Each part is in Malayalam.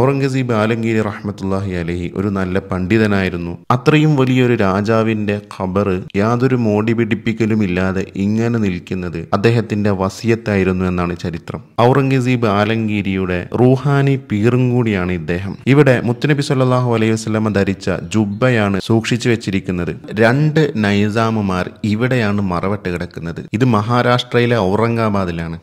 ഔറംഗസീബ് ആലംഗീരി റഹ്മത്തുല്ലാഹി അലഹി ഒരു നല്ല പണ്ഡിതനായിരുന്നു അത്രയും വലിയൊരു രാജാവിന്റെ ഖബർ യാതൊരു മോടി പിടിപ്പിക്കലും ഇല്ലാതെ ഇങ്ങനെ നിൽക്കുന്നത് അദ്ദേഹത്തിന്റെ വസിയത്തായിരുന്നു എന്നാണ് ചരിത്രം ഔറംഗസീബ് ആലംഗീരിയുടെ റൂഹാനി പീറും കൂടിയാണ് ഇദ്ദേഹം ഇവിടെ മുത്തനബി സല്ലാഹു അലൈഹി വസ്ലമ ധരിച്ച ജുബ്ബയാണ് സൂക്ഷിച്ചു വെച്ചിരിക്കുന്നത് രണ്ട് നൈസാമുമാർ ഇവിടെയാണ് മറവട്ട് കിടക്കുന്നത് ഇത് മഹാരാഷ്ട്രയിലെ ഔറംഗാബാദിലാണ്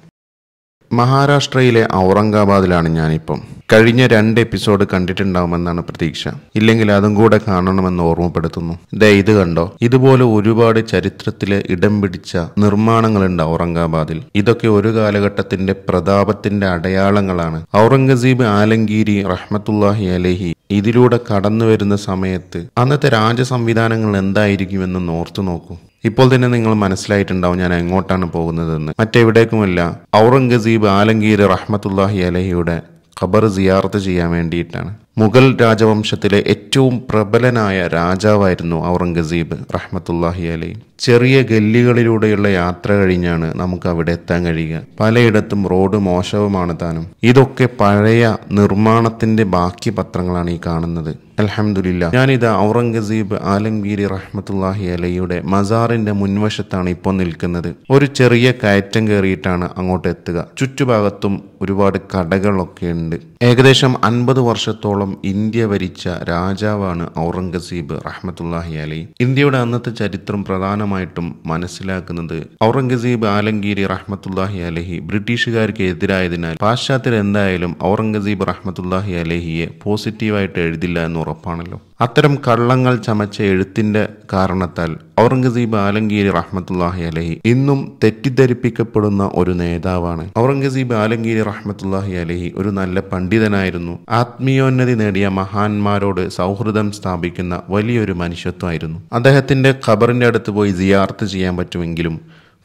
മഹാരാഷ്ട്രയിലെ ഔറംഗാബാദിലാണ് ഞാനിപ്പം കഴിഞ്ഞ രണ്ട് എപ്പിസോഡ് കണ്ടിട്ടുണ്ടാവുമെന്നാണ് പ്രതീക്ഷ ഇല്ലെങ്കിൽ അതും കൂടെ കാണണമെന്ന് ഓർമ്മപ്പെടുത്തുന്നു ദേ ഇത് കണ്ടോ ഇതുപോലെ ഒരുപാട് ചരിത്രത്തിലെ ഇടം പിടിച്ച നിർമ്മാണങ്ങളുണ്ട് ഔറംഗാബാദിൽ ഇതൊക്കെ ഒരു കാലഘട്ടത്തിന്റെ പ്രതാപത്തിന്റെ അടയാളങ്ങളാണ് ഔറംഗസീബ് ആലങ്കീരി റഹ്മത്തുല്ലാഹി അലഹി ഇതിലൂടെ കടന്നു വരുന്ന സമയത്ത് അന്നത്തെ രാജസംവിധാനങ്ങൾ എന്തായിരിക്കുമെന്ന് ഓർത്തു നോക്കൂ ഇപ്പോൾ തന്നെ നിങ്ങൾ മനസ്സിലായിട്ടുണ്ടാവും ഞാൻ എങ്ങോട്ടാണ് പോകുന്നതെന്ന് മറ്റെവിടേക്കുമല്ല ഔറംഗസീബ് ആലങ്കീർ റഹ്മത്തുല്ലാഹി അലഹിയുടെ ഖബർ സിയാർത്ത് ചെയ്യാൻ വേണ്ടിയിട്ടാണ് മുഗൾ രാജവംശത്തിലെ ഏറ്റവും പ്രബലനായ രാജാവായിരുന്നു ഔറംഗസീബ് റഹ്മത്തുല്ലാഹി അലി ചെറിയ ഗല്ലികളിലൂടെയുള്ള യാത്ര കഴിഞ്ഞാണ് നമുക്ക് അവിടെ എത്താൻ കഴിയുക പലയിടത്തും റോഡ് മോശവുമാണ് താനും ഇതൊക്കെ പഴയ നിർമ്മാണത്തിന്റെ ബാക്കി പത്രങ്ങളാണ് ഈ കാണുന്നത് അലഹമുല്ല ഞാനിത് ഔറംഗസീബ് ആലംഗീരി റഹ്മത്തുല്ലാഹി അലയുടെ മസാറിന്റെ മുൻവശത്താണ് ഇപ്പോൾ നിൽക്കുന്നത് ഒരു ചെറിയ കയറ്റം കയറിയിട്ടാണ് അങ്ങോട്ട് എത്തുക ചുറ്റുഭാഗത്തും ഒരുപാട് കടകളൊക്കെ ഉണ്ട് ഏകദേശം അൻപത് വർഷത്തോളം വർഷത്തോളം ഇന്ത്യ ഭരിച്ച രാജാവാണ് ഔറംഗസീബ് റഹ്മത്തുല്ലാഹി അലി ഇന്ത്യയുടെ അന്നത്തെ ചരിത്രം പ്രധാനമായിട്ടും മനസ്സിലാക്കുന്നത് ഔറംഗസീബ് ആലങ്കീരി റഹ്മത്തുല്ലാഹി അലഹി ബ്രിട്ടീഷുകാർക്ക് എതിരായതിനാൽ പാശ്ചാത്യർ എന്തായാലും ഔറംഗസീബ് റഹ്മത്തുല്ലാഹി അലഹിയെ പോസിറ്റീവായിട്ട് എഴുതില്ല എന്ന് ഉറപ്പാണല്ലോ അത്തരം കള്ളങ്ങൾ ചമച്ച എഴുത്തിന്റെ കാരണത്താൽ ഔറംഗസീബ് ആലങ്കീരി റഹ്മത്തുല്ലാഹി അലഹി ഇന്നും തെറ്റിദ്ധരിപ്പിക്കപ്പെടുന്ന ഒരു നേതാവാണ് ഔറംഗസീബ് ആലങ്കീരി റഹ്മത്തുല്ലാഹി അലഹി ഒരു നല്ല പണ്ഡിതനായിരുന്നു ആത്മീയോന്നതി നേടിയ മഹാന്മാരോട് സൗഹൃദം സ്ഥാപിക്കുന്ന വലിയൊരു മനുഷ്യത്വമായിരുന്നു അദ്ദേഹത്തിന്റെ ഖബറിന്റെ അടുത്ത് പോയി ജിയാർത്ത് ചെയ്യാൻ പറ്റുമെങ്കിലും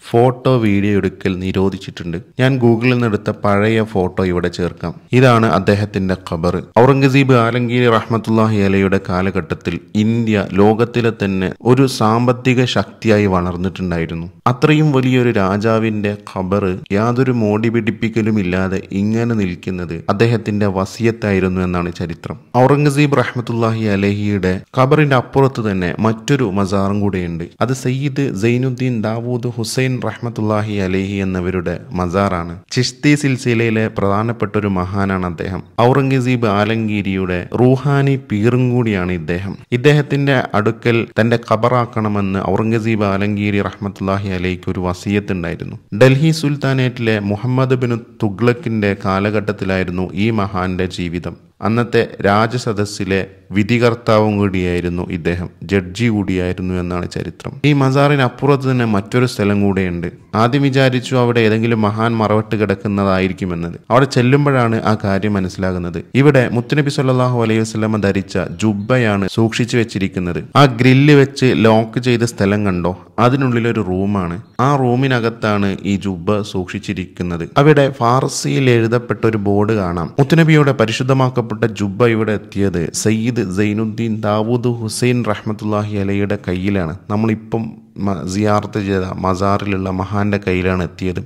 ഫോട്ടോ വീഡിയോ എടുക്കൽ നിരോധിച്ചിട്ടുണ്ട് ഞാൻ ഗൂഗിളിൽ നിന്ന് എടുത്ത പഴയ ഫോട്ടോ ഇവിടെ ചേർക്കാം ഇതാണ് അദ്ദേഹത്തിന്റെ ഖബർ ഔറംഗസീബ് ആലങ്കീരി റഹ്മത്തുല്ലാഹി അലയുടെ കാലഘട്ടത്തിൽ ഇന്ത്യ ലോകത്തിലെ തന്നെ ഒരു സാമ്പത്തിക ശക്തിയായി വളർന്നിട്ടുണ്ടായിരുന്നു അത്രയും വലിയൊരു രാജാവിന്റെ ഖബർ യാതൊരു മോടി പിടിപ്പിക്കലും ഇല്ലാതെ ഇങ്ങനെ നിൽക്കുന്നത് അദ്ദേഹത്തിന്റെ വസിയത്തായിരുന്നു എന്നാണ് ചരിത്രം ഔറംഗസീബ് റഹ്മത്തുല്ലാഹി അലഹിയുടെ ഖബറിന്റെ അപ്പുറത്ത് തന്നെ മറ്റൊരു മസാറും കൂടെയുണ്ട് അത് സയ്യിദ് സൈനുദ്ദീൻ ദാവൂദ് ഹുസൈൻ ഹുസൈൻ റഹ്മത്തുല്ലാഹി അലേഹി എന്നിവരുടെ മസാറാണ് ചിഷ്തി സിൽസിലയിലെ പ്രധാനപ്പെട്ട ഒരു മഹാനാണ് അദ്ദേഹം ഔറംഗസീബ് ആലങ്കീരിയുടെ റൂഹാനി പീറും കൂടിയാണ് ഇദ്ദേഹം ഇദ്ദേഹത്തിന്റെ അടുക്കൽ തന്റെ ഖബറാക്കണമെന്ന് ഔറംഗസീബ് ആലങ്കീരി റഹ്മത്തുല്ലാഹി അലേഹിക്ക് ഒരു ഉണ്ടായിരുന്നു ഡൽഹി സുൽത്താനേറ്റിലെ മുഹമ്മദ് ബിൻ തുഗ്ലക്കിന്റെ കാലഘട്ടത്തിലായിരുന്നു ഈ മഹാന്റെ ജീവിതം അന്നത്തെ രാജസദസ്സിലെ വിധികർത്താവും കൂടിയായിരുന്നു ഇദ്ദേഹം ജഡ്ജി കൂടിയായിരുന്നു എന്നാണ് ചരിത്രം ഈ മസാറിന് അപ്പുറത്ത് തന്നെ മറ്റൊരു സ്ഥലം കൂടെയുണ്ട് ആദ്യം വിചാരിച്ചു അവിടെ ഏതെങ്കിലും മഹാൻ മറവട്ട് കിടക്കുന്നതായിരിക്കുമെന്നത് അവിടെ ചെല്ലുമ്പോഴാണ് ആ കാര്യം മനസ്സിലാകുന്നത് ഇവിടെ മുത്തനബി സല്ലാഹു അലൈഹി വസ്ലമ ധരിച്ച ജുബ്ബയാണ് സൂക്ഷിച്ചു വെച്ചിരിക്കുന്നത് ആ ഗ്രില്ല് വെച്ച് ലോക്ക് ചെയ്ത സ്ഥലം കണ്ടോ അതിനുള്ളിൽ ഒരു റൂമാണ് ആ റൂമിനകത്താണ് ഈ ജുബ്ബ സൂക്ഷിച്ചിരിക്കുന്നത് അവിടെ ഫാർസിയിൽ എഴുതപ്പെട്ട ഒരു ബോർഡ് കാണാം മുത്തനബിയുടെ പരിശുദ്ധമാക്കപ്പെട്ട ജുബ്ബ ഇവിടെ എത്തിയത് സയ്യിദ് എഴുതിയത് സൈനുദ്ദീൻ ദാവൂദ് ഹുസൈൻ റഹ്മത്തുല്ലാഹി അലയുടെ കയ്യിലാണ് നമ്മളിപ്പം സിയാർത്ത് ചെയ്ത മസാറിലുള്ള മഹാന്റെ കയ്യിലാണ് എത്തിയത്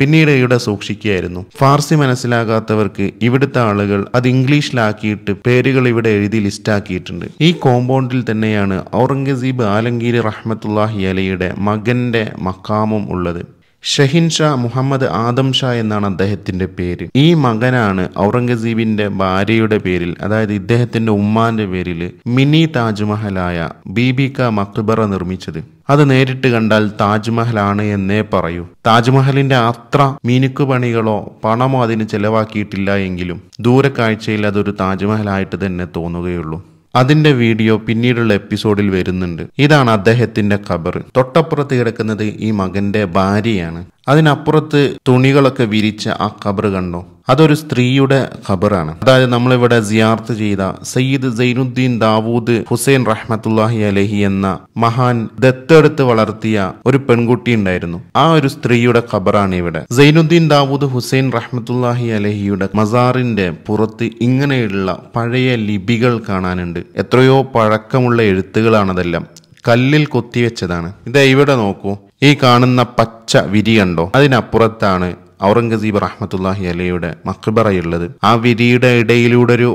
പിന്നീട് ഇവിടെ സൂക്ഷിക്കുകയായിരുന്നു ഫാർസി മനസ്സിലാകാത്തവർക്ക് ഇവിടുത്തെ ആളുകൾ അത് ഇംഗ്ലീഷിലാക്കിയിട്ട് പേരുകൾ ഇവിടെ എഴുതി ലിസ്റ്റാക്കിയിട്ടുണ്ട് ഈ കോമ്പൗണ്ടിൽ തന്നെയാണ് ഔറംഗസീബ് ആലങ്കീർ റഹ്മത്തുല്ലാഹി അലയുടെ മകന്റെ മക്കാമും ഉള്ളത് ഷഹിൻ ഷാ മുഹമ്മദ് ആദം ഷാ എന്നാണ് അദ്ദേഹത്തിന്റെ പേര് ഈ മകനാണ് ഔറംഗസീബിന്റെ ഭാര്യയുടെ പേരിൽ അതായത് ഇദ്ദേഹത്തിന്റെ ഉമ്മാന്റെ പേരിൽ മിനി താജ്മഹലായ ബീബിക മക്ബറ നിർമ്മിച്ചത് അത് നേരിട്ട് കണ്ടാൽ താജ്മഹലാണ് എന്നേ പറയൂ താജ്മഹലിന്റെ അത്ര മിനുക്ക് പണികളോ പണമോ അതിന് ചെലവാക്കിയിട്ടില്ല എങ്കിലും ദൂരക്കാഴ്ചയിൽ അതൊരു താജ്മഹലായിട്ട് തന്നെ തോന്നുകയുള്ളൂ അതിന്റെ വീഡിയോ പിന്നീടുള്ള എപ്പിസോഡിൽ വരുന്നുണ്ട് ഇതാണ് അദ്ദേഹത്തിന്റെ ഖബർ തൊട്ടപ്പുറത്ത് കിടക്കുന്നത് ഈ മകന്റെ ഭാര്യയാണ് അതിനപ്പുറത്ത് തുണികളൊക്കെ വിരിച്ച ആ ഖബർ കണ്ടോ അതൊരു സ്ത്രീയുടെ ഖബറാണ് അതായത് നമ്മളിവിടെ ജിയാർത്ത് ചെയ്ത സയ്യിദ് സൈനുദ്ദീൻ ദാവൂദ് ഹുസൈൻ റഹ്മത്തുല്ലാഹി അലഹി എന്ന മഹാൻ ദത്തെടുത്ത് വളർത്തിയ ഒരു പെൺകുട്ടി ഉണ്ടായിരുന്നു ആ ഒരു സ്ത്രീയുടെ ഖബറാണ് ഇവിടെ സൈനുദ്ദീൻ ദാവൂദ് ഹുസൈൻ റഹ്മത്തുല്ലാഹി അലഹിയുടെ മസാറിന്റെ പുറത്ത് ഇങ്ങനെയുള്ള പഴയ ലിപികൾ കാണാനുണ്ട് എത്രയോ പഴക്കമുള്ള എഴുത്തുകളാണതെല്ലാം കല്ലിൽ കൊത്തിവെച്ചതാണ് ഇതാ ഇവിടെ നോക്കൂ ഈ കാണുന്ന പച്ച വിരി കണ്ടോ അതിനപ്പുറത്താണ് ഔറംഗസീബ് റഹ്മത്തുല്ലാഹി അലയുടെ മക്ബറയുള്ളത് ആ വിരിയുടെ ഇടയിലൂടെ ഒരു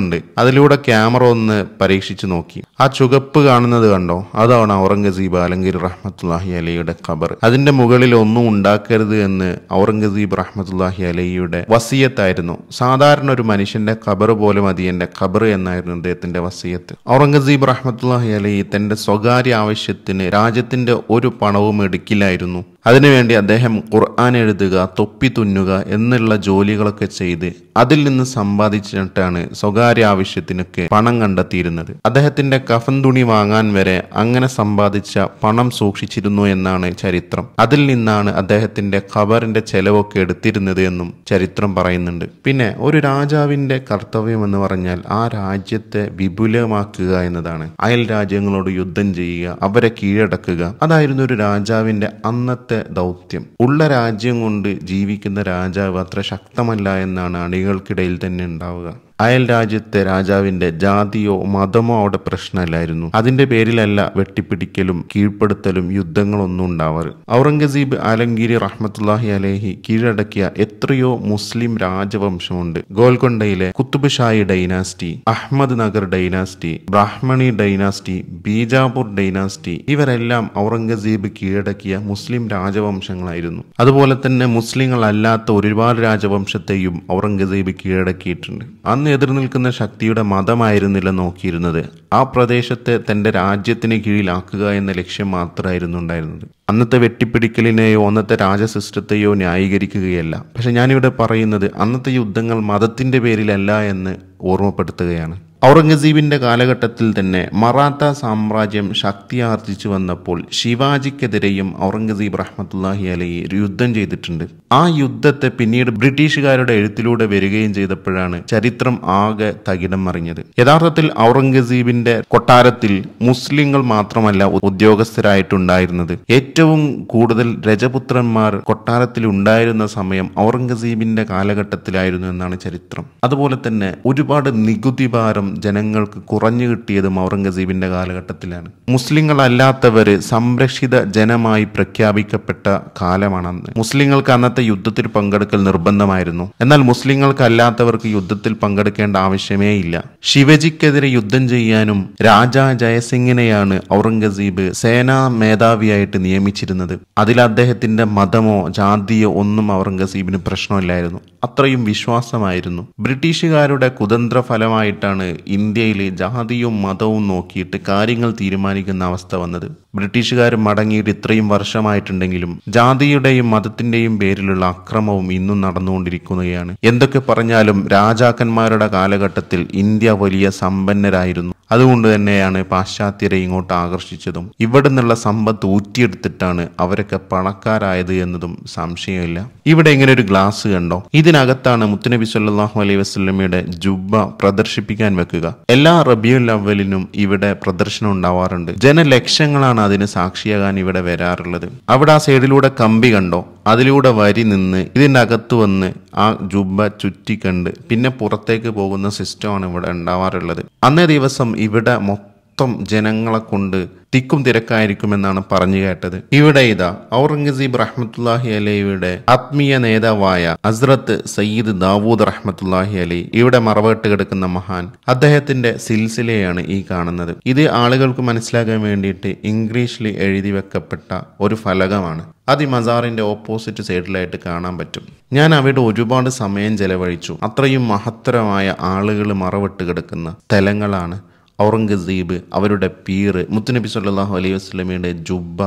ഉണ്ട് അതിലൂടെ ക്യാമറ ഒന്ന് പരീക്ഷിച്ചു നോക്കി ആ ചുകപ്പ് കാണുന്നത് കണ്ടോ അതാണ് ഔറംഗസീബ് അലങ്കീർ റഹ്മത്തുല്ലാഹി അലയുടെ ഖബർ അതിന്റെ മുകളിൽ ഒന്നും ഉണ്ടാക്കരുത് എന്ന് ഔറംഗസീബ് റഹ്മത്തുല്ലാഹി അലയുടെ വസീയത്തായിരുന്നു സാധാരണ ഒരു മനുഷ്യന്റെ ഖബർ പോലെ മതി എന്റെ ഖബർ എന്നായിരുന്നു അദ്ദേഹത്തിന്റെ വസീയത്ത് ഔറംഗസീബ് റഹ്മത്തുല്ലാഹി അലി തന്റെ സ്വകാര്യ ആവശ്യത്തിന് രാജ്യത്തിന്റെ ഒരു പണവും എടുക്കില്ലായിരുന്നു അതിനുവേണ്ടി അദ്ദേഹം ഖുർആൻ എഴുതുക തൊപ്പി തുന്നുക എന്നുള്ള ജോലികളൊക്കെ ചെയ്ത് അതിൽ നിന്ന് സമ്പാദിച്ചിട്ടാണ് സ്വകാര്യ ആവശ്യത്തിനൊക്കെ പണം കണ്ടെത്തിയിരുന്നത് അദ്ദേഹത്തിന്റെ കഫൻ തുണി വാങ്ങാൻ വരെ അങ്ങനെ സമ്പാദിച്ച പണം സൂക്ഷിച്ചിരുന്നു എന്നാണ് ചരിത്രം അതിൽ നിന്നാണ് അദ്ദേഹത്തിന്റെ ഖബറിന്റെ ചെലവൊക്കെ എടുത്തിരുന്നത് എന്നും ചരിത്രം പറയുന്നുണ്ട് പിന്നെ ഒരു രാജാവിന്റെ കർത്തവ്യം എന്ന് പറഞ്ഞാൽ ആ രാജ്യത്തെ വിപുലമാക്കുക എന്നതാണ് അയൽ രാജ്യങ്ങളോട് യുദ്ധം ചെയ്യുക അവരെ കീഴടക്കുക അതായിരുന്നു ഒരു രാജാവിന്റെ അന്നത്തെ ഇന്നത്തെ ദൗത്യം ഉള്ള രാജ്യം കൊണ്ട് ജീവിക്കുന്ന രാജാവ് അത്ര ശക്തമല്ല എന്നാണ് അണികൾക്കിടയിൽ തന്നെ ഉണ്ടാവുക അയൽ രാജ്യത്തെ രാജാവിന്റെ ജാതിയോ മതമോ അവിടെ പ്രശ്നമല്ലായിരുന്നു അതിന്റെ പേരിലല്ല വെട്ടിപ്പിടിക്കലും കീഴ്പ്പെടുത്തലും യുദ്ധങ്ങളൊന്നും ഉണ്ടാവാറ് ഔറംഗസീബ് ആലംഗീരി റഹ്മത്തുല്ലാഹി അലേഹി കീഴടക്കിയ എത്രയോ മുസ്ലിം രാജവംശമുണ്ട് ഗോൽക്കൊണ്ടയിലെ Qutb dynasty Ahmadnagar dynasty Brahmani dynasty Bijapur dynasty ഇവരെല്ലാം ഔറംഗസീബ് കീഴടക്കിയ മുസ്ലിം രാജവംശങ്ങളായിരുന്നു അതുപോലെ തന്നെ മുസ്ലിങ്ങളല്ലാത്ത ഒരുപാട് രാജവംശത്തെയും ഔറംഗസീബ് കീഴടക്കിയിട്ടുണ്ട് അന്ന് അന്ന് എതിർനിൽക്കുന്ന ശക്തിയുടെ മതമായിരുന്നില്ല നോക്കിയിരുന്നത് ആ പ്രദേശത്തെ തൻ്റെ രാജ്യത്തിന് കീഴിലാക്കുക എന്ന ലക്ഷ്യം മാത്രമായിരുന്നു ഉണ്ടായിരുന്നത് അന്നത്തെ വെട്ടിപ്പിടിക്കലിനെയോ അന്നത്തെ രാജസിസ്റ്റത്തെയോ ന്യായീകരിക്കുകയല്ല പക്ഷെ ഞാനിവിടെ പറയുന്നത് അന്നത്തെ യുദ്ധങ്ങൾ മതത്തിൻ്റെ പേരിലല്ല എന്ന് ഓർമ്മപ്പെടുത്തുകയാണ് ഔറംഗസീബിന്റെ കാലഘട്ടത്തിൽ തന്നെ മറാത്ത സാമ്രാജ്യം ശക്തിയാർജിച്ചു വന്നപ്പോൾ ശിവാജിക്കെതിരെയും ഔറംഗസീബ് റഹ്മത്തുല്ലാഹി അലി യുദ്ധം ചെയ്തിട്ടുണ്ട് ആ യുദ്ധത്തെ പിന്നീട് ബ്രിട്ടീഷുകാരുടെ എഴുത്തിലൂടെ വരികയും ചെയ്തപ്പോഴാണ് ചരിത്രം ആകെ തകിടം മറിഞ്ഞത് യഥാർത്ഥത്തിൽ ഔറംഗസീബിന്റെ കൊട്ടാരത്തിൽ മുസ്ലിങ്ങൾ മാത്രമല്ല ഉദ്യോഗസ്ഥരായിട്ടുണ്ടായിരുന്നത് ഏറ്റവും കൂടുതൽ രജപുത്രന്മാർ കൊട്ടാരത്തിൽ ഉണ്ടായിരുന്ന സമയം ഔറംഗസീബിന്റെ കാലഘട്ടത്തിലായിരുന്നു എന്നാണ് ചരിത്രം അതുപോലെ തന്നെ ഒരുപാട് നികുതിഭാരം ജനങ്ങൾക്ക് കുറഞ്ഞു കിട്ടിയതും ഔറംഗസീബിന്റെ കാലഘട്ടത്തിലാണ് മുസ്ലിങ്ങളല്ലാത്തവർ സംരക്ഷിത ജനമായി പ്രഖ്യാപിക്കപ്പെട്ട കാലമാണ് അന്ന് മുസ്ലിങ്ങൾക്ക് അന്നത്തെ യുദ്ധത്തിൽ പങ്കെടുക്കൽ നിർബന്ധമായിരുന്നു എന്നാൽ മുസ്ലിങ്ങൾക്കല്ലാത്തവർക്ക് യുദ്ധത്തിൽ പങ്കെടുക്കേണ്ട ആവശ്യമേ ഇല്ല ശിവജിക്കെതിരെ യുദ്ധം ചെയ്യാനും രാജാ ജയസിംഗിനെയാണ് ഔറംഗസീബ് സേനാ മേധാവിയായിട്ട് നിയമിച്ചിരുന്നത് അതിൽ അദ്ദേഹത്തിന്റെ മതമോ ജാതിയോ ഒന്നും ഔറംഗസീബിന് പ്രശ്നമില്ലായിരുന്നു അത്രയും വിശ്വാസമായിരുന്നു ബ്രിട്ടീഷുകാരുടെ കുതന്ത്ര ഫലമായിട്ടാണ് ഇന്ത്യയിലെ ജാതിയും മതവും നോക്കിയിട്ട് കാര്യങ്ങൾ തീരുമാനിക്കുന്ന അവസ്ഥ വന്നത് ബ്രിട്ടീഷുകാർ മടങ്ങിയിട്ട് ഇത്രയും വർഷമായിട്ടുണ്ടെങ്കിലും ജാതിയുടെയും മതത്തിന്റെയും പേരിലുള്ള അക്രമവും ഇന്നും നടന്നുകൊണ്ടിരിക്കുകയാണ് എന്തൊക്കെ പറഞ്ഞാലും രാജാക്കന്മാരുടെ കാലഘട്ടത്തിൽ ഇന്ത്യ വലിയ സമ്പന്നരായിരുന്നു അതുകൊണ്ട് തന്നെയാണ് പാശ്ചാത്യരെ ഇങ്ങോട്ട് ആകർഷിച്ചതും ഇവിടെ നിന്നുള്ള സമ്പത്ത് ഊറ്റിയെടുത്തിട്ടാണ് അവരൊക്കെ പണക്കാരായത് എന്നതും സംശയമില്ല ഇവിടെ ഇങ്ങനെ ഒരു ഗ്ലാസ് കണ്ടോ ഇതിനകത്താണ് മുത്തനബി സല്ലാഹു അലൈഹി വസ്ലമയുടെ ജുബ്ബ പ്രദർശിപ്പിക്കാൻ തിരഞ്ഞെടുക്കുക എല്ലാ റബിയുൽ അവലിനും ഇവിടെ പ്രദർശനം ഉണ്ടാവാറുണ്ട് ജനലക്ഷങ്ങളാണ് അതിന് സാക്ഷിയാകാൻ ഇവിടെ വരാറുള്ളത് അവിടെ ആ സൈഡിലൂടെ കമ്പി കണ്ടോ അതിലൂടെ വരി നിന്ന് ഇതിൻ്റെ അകത്ത് വന്ന് ആ ജുബ ചുറ്റിക്കണ്ട് പിന്നെ പുറത്തേക്ക് പോകുന്ന സിസ്റ്റമാണ് ഇവിടെ ഉണ്ടാവാറുള്ളത് അന്നേ ദിവസം ഇവിടെ മൊത്തം മൊത്തം ജനങ്ങളെ കൊണ്ട് തിക്കും തിരക്കായിരിക്കുമെന്നാണ് പറഞ്ഞു കേട്ടത് ഇവിടെ ഇതാ ഔറംഗസീബ് റഹ്മത്തുല്ലാഹി അലൈയുടെ ആത്മീയ നേതാവായ അസ്രത്ത് സയ്യിദ് ദാവൂദ് റഹ്മത്തുല്ലാഹി അലൈ ഇവിടെ മറവട്ട് കിടക്കുന്ന മഹാൻ അദ്ദേഹത്തിന്റെ സിൽസിലയാണ് ഈ കാണുന്നത് ഇത് ആളുകൾക്ക് മനസ്സിലാക്കാൻ വേണ്ടിയിട്ട് ഇംഗ്ലീഷിൽ എഴുതി വെക്കപ്പെട്ട ഒരു ഫലകമാണ് അത് ഈ മസാറിന്റെ ഓപ്പോസിറ്റ് സൈഡിലായിട്ട് കാണാൻ പറ്റും ഞാൻ അവിടെ ഒരുപാട് സമയം ചെലവഴിച്ചു അത്രയും മഹത്തരമായ ആളുകൾ മറവിട്ട് കിടക്കുന്ന സ്ഥലങ്ങളാണ് ഔറംഗസീബ് അവരുടെ പീർ മുത്തുനബി സല്ലാഹു അലൈഹി വസ്ലമിയുടെ ജുബ്ബ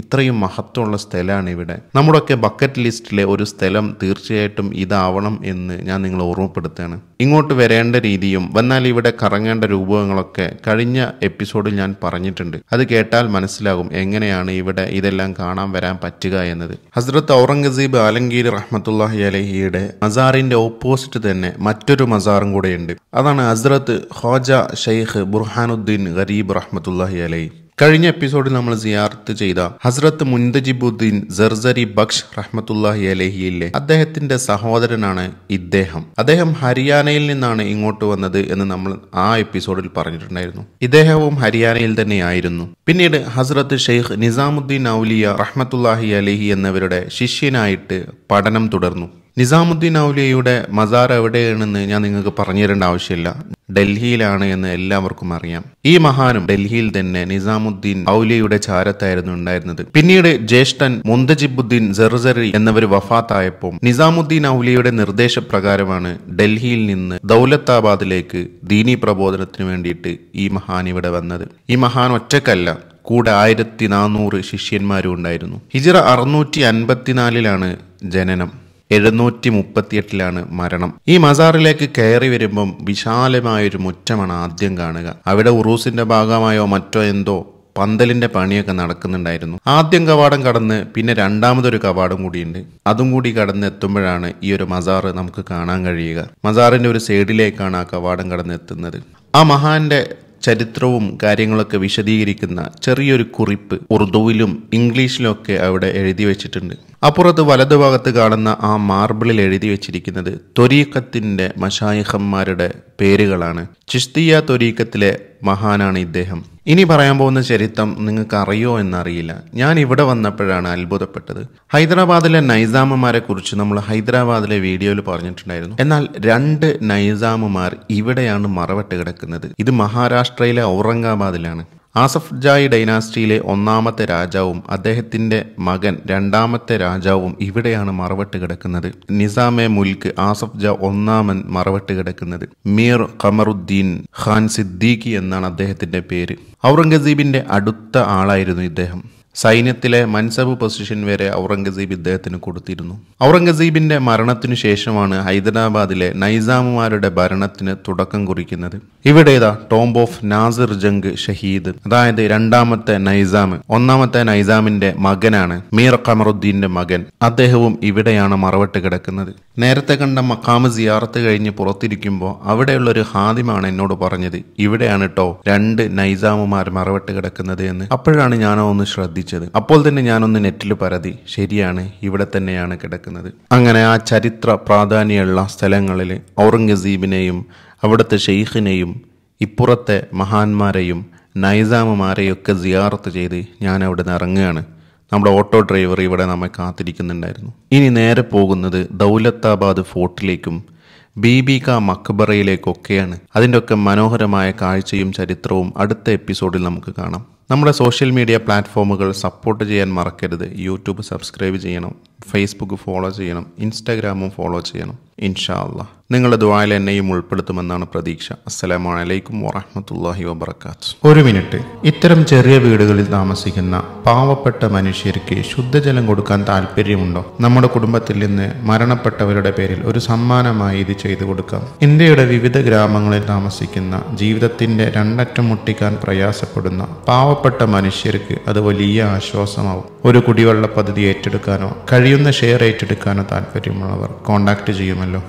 ഇത്രയും മഹത്വമുള്ള സ്ഥലമാണ് ഇവിടെ നമ്മുടെയൊക്കെ ബക്കറ്റ് ലിസ്റ്റിലെ ഒരു സ്ഥലം തീർച്ചയായിട്ടും ഇതാവണം എന്ന് ഞാൻ നിങ്ങളെ ഓർമ്മപ്പെടുത്തുകയാണ് ഇങ്ങോട്ട് വരേണ്ട രീതിയും വന്നാൽ ഇവിടെ കറങ്ങേണ്ട രൂപങ്ങളൊക്കെ കഴിഞ്ഞ എപ്പിസോഡിൽ ഞാൻ പറഞ്ഞിട്ടുണ്ട് അത് കേട്ടാൽ മനസ്സിലാകും എങ്ങനെയാണ് ഇവിടെ ഇതെല്ലാം കാണാൻ വരാൻ പറ്റുക എന്നത് ഹസ്രത്ത് ഔറംഗസീബ് ആലങ്കീർ റഹ്മത്തുല്ലാഹി അലഹിയുടെ മസാറിന്റെ ഓപ്പോസിറ്റ് തന്നെ മറ്റൊരു മസാറും കൂടെയുണ്ട് അതാണ് ഹസ്രത്ത് ഹോജ ഷെയ്ഖ് ബുർഹാനുദ്ദീൻ ഗരീബ് റഹ്മത്തുല്ലാഹി അലഹി കഴിഞ്ഞ എപ്പിസോഡിൽ നമ്മൾ സിയാർത്ത് ചെയ്ത ഹസ്രത്ത് മുന്തജിബുദ്ദീൻ ജർസരി ബക്ഷ് റഹ്മത്തുല്ലാഹി അലഹിയിലെ അദ്ദേഹത്തിന്റെ സഹോദരനാണ് ഇദ്ദേഹം അദ്ദേഹം ഹരിയാനയിൽ നിന്നാണ് ഇങ്ങോട്ട് വന്നത് എന്ന് നമ്മൾ ആ എപ്പിസോഡിൽ പറഞ്ഞിട്ടുണ്ടായിരുന്നു ഇദ്ദേഹവും ഹരിയാനയിൽ തന്നെയായിരുന്നു പിന്നീട് ഹസ്രത്ത് ഷെയ്ഖ് നിസാമുദ്ദീൻ ഔലിയ റഹ്മത്തുല്ലാഹി അലഹി എന്നിവരുടെ ശിഷ്യനായിട്ട് പഠനം തുടർന്നു നിസാമുദ്ദീൻ ഔലിയയുടെ മസാർ എവിടെയാണെന്ന് ഞാൻ നിങ്ങൾക്ക് പറഞ്ഞു തരേണ്ട ആവശ്യമില്ല ഡൽഹിയിലാണ് എന്ന് എല്ലാവർക്കും അറിയാം ഈ മഹാനും ഡൽഹിയിൽ തന്നെ നിസാമുദ്ദീൻ ഔലിയയുടെ ചാരത്തായിരുന്നു ഉണ്ടായിരുന്നത് പിന്നീട് ജ്യേഷ്ഠൻ മുന്തജിബുദ്ദീൻ സെർസറി എന്നവർ വഫാത്തായപ്പോൾ നിസാമുദ്ദീൻ ഔലിയയുടെ നിർദ്ദേശപ്രകാരമാണ് ഡൽഹിയിൽ നിന്ന് ദൗലത്താബാദിലേക്ക് ദീനി പ്രബോധനത്തിന് വേണ്ടിയിട്ട് ഈ മഹാൻ ഇവിടെ വന്നത് ഈ മഹാൻ ഒറ്റക്കല്ല കൂടെ ആയിരത്തി നാനൂറ് ശിഷ്യന്മാരും ഉണ്ടായിരുന്നു ഹിജറ അറുന്നൂറ്റി അൻപത്തിനാലിലാണ് ജനനം എഴുന്നൂറ്റി മുപ്പത്തിയെട്ടിലാണ് മരണം ഈ മസാറിലേക്ക് കയറി വരുമ്പം വിശാലമായൊരു മുറ്റമാണ് ആദ്യം കാണുക അവിടെ ഉറൂസിന്റെ ഭാഗമായോ മറ്റോ എന്തോ പന്തലിന്റെ പണിയൊക്കെ നടക്കുന്നുണ്ടായിരുന്നു ആദ്യം കവാടം കടന്ന് പിന്നെ രണ്ടാമതൊരു കവാടം കൂടിയുണ്ട് അതും കൂടി കടന്ന് എത്തുമ്പോഴാണ് ഈ ഒരു മസാറ് നമുക്ക് കാണാൻ കഴിയുക മസാറിന്റെ ഒരു സൈഡിലേക്കാണ് ആ കവാടം കടന്ന് എത്തുന്നത് ആ മഹാന്റെ ചരിത്രവും കാര്യങ്ങളൊക്കെ വിശദീകരിക്കുന്ന ചെറിയൊരു കുറിപ്പ് ഉറുദുവിലും ഇംഗ്ലീഷിലും ഒക്കെ അവിടെ എഴുതി വെച്ചിട്ടുണ്ട് അപ്പുറത്ത് വലതുഭാഗത്ത് കാണുന്ന ആ മാർബിളിൽ എഴുതി വെച്ചിരിക്കുന്നത് തൊരീക്കത്തിന്റെ മഷായിഹന്മാരുടെ പേരുകളാണ് ചിസ്തിയ തൊരീക്കത്തിലെ മഹാനാണ് ഇദ്ദേഹം ഇനി പറയാൻ പോകുന്ന ചരിത്രം നിങ്ങൾക്ക് അറിയോ എന്നറിയില്ല ഞാൻ ഇവിടെ വന്നപ്പോഴാണ് അത്ഭുതപ്പെട്ടത് ഹൈദരാബാദിലെ നൈസാമുമാരെ കുറിച്ച് നമ്മൾ ഹൈദരാബാദിലെ വീഡിയോയിൽ പറഞ്ഞിട്ടുണ്ടായിരുന്നു എന്നാൽ രണ്ട് നൈസാമുമാർ ഇവിടെയാണ് മറവട്ട് കിടക്കുന്നത് ഇത് മഹാരാഷ്ട്രയിലെ ഔറംഗാബാദിലാണ് ആസഫ് ജായ് ഡൈനാസ്റ്റിയിലെ ഒന്നാമത്തെ രാജാവും അദ്ദേഹത്തിൻ്റെ മകൻ രണ്ടാമത്തെ രാജാവും ഇവിടെയാണ് മറവട്ട് കിടക്കുന്നത് നിസാമെ മുൽക്ക് ആസഫ് ജ ഒന്നാമൻ മറവട്ട് കിടക്കുന്നത് മീർ ഖമറുദ്ദീൻ ഖാൻ സിദ്ദീഖി എന്നാണ് അദ്ദേഹത്തിൻ്റെ പേര് ഔറംഗസീബിൻ്റെ അടുത്ത ആളായിരുന്നു ഇദ്ദേഹം സൈന്യത്തിലെ മൻസബ് പൊസിഷൻ വരെ ഔറംഗസീബ് ഇദ്ദേഹത്തിന് കൊടുത്തിരുന്നു ഔറംഗസീബിന്റെ മരണത്തിനു ശേഷമാണ് ഹൈദരാബാദിലെ നൈസാമുമാരുടെ ഭരണത്തിന് തുടക്കം കുറിക്കുന്നത് ഇവിടെ ടോംബ് ഓഫ് നാസിർ ജംഗ് ഷഹീദ് അതായത് രണ്ടാമത്തെ നൈസാം ഒന്നാമത്തെ നൈസാമിന്റെ മകനാണ് മീർ കമറുദ്ദീന്റെ മകൻ അദ്ദേഹവും ഇവിടെയാണ് മറവട്ട് കിടക്കുന്നത് നേരത്തെ കണ്ട മക്കാമ് സിയാർത്ത് കഴിഞ്ഞ് പുറത്തിരിക്കുമ്പോൾ അവിടെയുള്ള ഒരു ഹാദിമാണ് എന്നോട് പറഞ്ഞത് ഇവിടെയാണ് ടോ രണ്ട് നൈസാമുമാർ മറവട്ട് കിടക്കുന്നത് എന്ന് അപ്പോഴാണ് ഞാനോ ഒന്ന് ശ്രദ്ധിച്ചത് ശ്രദ്ധിച്ചത് അപ്പോൾ തന്നെ ഞാനൊന്ന് നെറ്റിൽ പരതി ശരിയാണ് ഇവിടെ തന്നെയാണ് കിടക്കുന്നത് അങ്ങനെ ആ ചരിത്ര പ്രാധാന്യമുള്ള സ്ഥലങ്ങളിൽ ഔറംഗസീബിനെയും അവിടുത്തെ ഷെയ്ഖിനെയും ഇപ്പുറത്തെ മഹാന്മാരെയും നൈസാമുമാരെയൊക്കെ സിയാറത്ത് ചെയ്ത് ഞാൻ അവിടെ നിന്ന് ഇറങ്ങുകയാണ് നമ്മുടെ ഓട്ടോ ഡ്രൈവർ ഇവിടെ നമ്മെ കാത്തിരിക്കുന്നുണ്ടായിരുന്നു ഇനി നേരെ പോകുന്നത് ദൗലത്താബാദ് ഫോർട്ടിലേക്കും ബീബിക മക്ബറയിലേക്കൊക്കെയാണ് അതിൻ്റെയൊക്കെ മനോഹരമായ കാഴ്ചയും ചരിത്രവും അടുത്ത എപ്പിസോഡിൽ നമുക്ക് കാണാം നമ്മുടെ സോഷ്യൽ മീഡിയ പ്ലാറ്റ്ഫോമുകൾ സപ്പോർട്ട് ചെയ്യാൻ മറക്കരുത് യൂട്യൂബ് സബ്സ്ക്രൈബ് ചെയ്യണം ഫേസ്ബുക്ക് ഫോളോ ചെയ്യണം ഇൻസ്റ്റാഗ്രാമും ഫോളോ ചെയ്യണം ഇൻഷാ നിങ്ങളുടെ ദ്വായിൽ എന്നെയും ഉൾപ്പെടുത്തുമെന്നാണ് പ്രതീക്ഷ അസ്സലാമലൈക്കും വറഹമത്തല്ലാഹി വബർക്കാത്ത് ഒരു മിനിറ്റ് ഇത്തരം ചെറിയ വീടുകളിൽ താമസിക്കുന്ന പാവപ്പെട്ട മനുഷ്യർക്ക് ശുദ്ധജലം കൊടുക്കാൻ താല്പര്യമുണ്ടോ നമ്മുടെ കുടുംബത്തിൽ നിന്ന് മരണപ്പെട്ടവരുടെ പേരിൽ ഒരു സമ്മാനമായി ഇത് ചെയ്തു കൊടുക്കാം ഇന്ത്യയുടെ വിവിധ ഗ്രാമങ്ങളിൽ താമസിക്കുന്ന ജീവിതത്തിന്റെ രണ്ടറ്റം മുട്ടിക്കാൻ പ്രയാസപ്പെടുന്ന പാവ പാവപ്പെട്ട മനുഷ്യർക്ക് അത് വലിയ ആശ്വാസമാവും ഒരു കുടിവെള്ള പദ്ധതി ഏറ്റെടുക്കാനോ കഴിയുന്ന ഷെയർ ഏറ്റെടുക്കാനോ താല്പര്യമുള്ളവർ കോണ്ടാക്ട് ചെയ്യുമല്ലോ